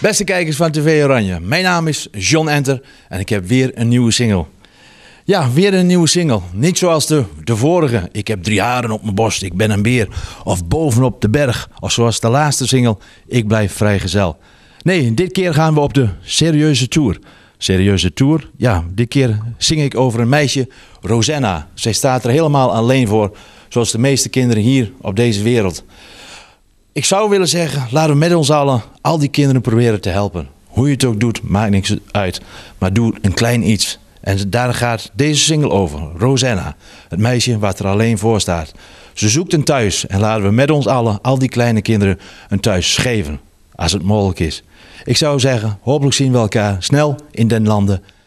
Beste kijkers van TV Oranje, mijn naam is John Enter en ik heb weer een nieuwe single. Ja, weer een nieuwe single. Niet zoals de, de vorige. Ik heb drie haren op mijn borst, ik ben een beer. Of bovenop de berg. Of zoals de laatste single, ik blijf vrijgezel. Nee, dit keer gaan we op de serieuze tour. Serieuze tour? Ja, dit keer zing ik over een meisje, Rosanna. Zij staat er helemaal alleen voor, zoals de meeste kinderen hier op deze wereld. Ik zou willen zeggen, laten we met ons allen al die kinderen proberen te helpen. Hoe je het ook doet, maakt niks uit. Maar doe een klein iets. En daar gaat deze single over. Rosanna, het meisje wat er alleen voor staat. Ze zoekt een thuis en laten we met ons allen, al die kleine kinderen, een thuis geven. Als het mogelijk is. Ik zou zeggen, hopelijk zien we elkaar snel in den landen.